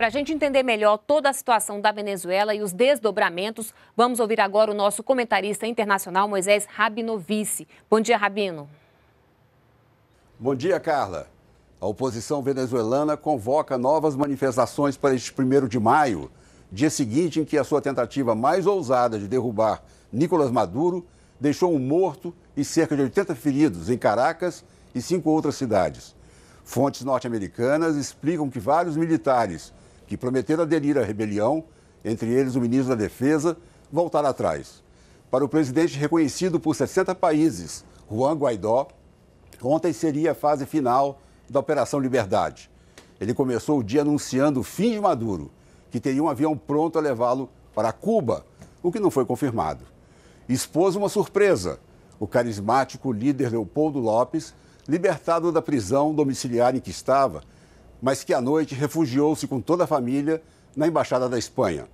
Para a gente entender melhor toda a situação da Venezuela e os desdobramentos, vamos ouvir agora o nosso comentarista internacional, Moisés Rabinovici. Bom dia, Rabino. Bom dia, Carla. A oposição venezuelana convoca novas manifestações para este 1 de maio, dia seguinte em que a sua tentativa mais ousada de derrubar Nicolás Maduro deixou um morto e cerca de 80 feridos em Caracas e cinco outras cidades. Fontes norte-americanas explicam que vários militares que prometeram aderir à rebelião, entre eles o ministro da Defesa, voltar atrás. Para o presidente reconhecido por 60 países, Juan Guaidó, ontem seria a fase final da Operação Liberdade. Ele começou o dia anunciando o fim de Maduro, que teria um avião pronto a levá-lo para Cuba, o que não foi confirmado. Expôs uma surpresa. O carismático líder Leopoldo Lopes, libertado da prisão domiciliar em que estava, mas que à noite refugiou-se com toda a família na Embaixada da Espanha.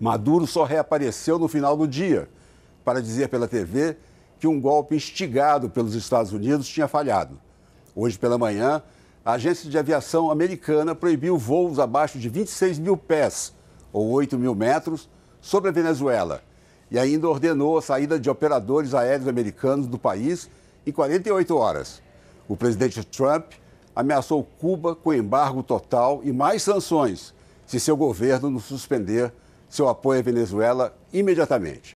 Maduro só reapareceu no final do dia para dizer pela TV que um golpe instigado pelos Estados Unidos tinha falhado. Hoje pela manhã, a agência de aviação americana proibiu voos abaixo de 26 mil pés, ou 8 mil metros, sobre a Venezuela e ainda ordenou a saída de operadores aéreos americanos do país em 48 horas. O presidente Trump ameaçou Cuba com embargo total e mais sanções se seu governo não suspender seu apoio à Venezuela imediatamente.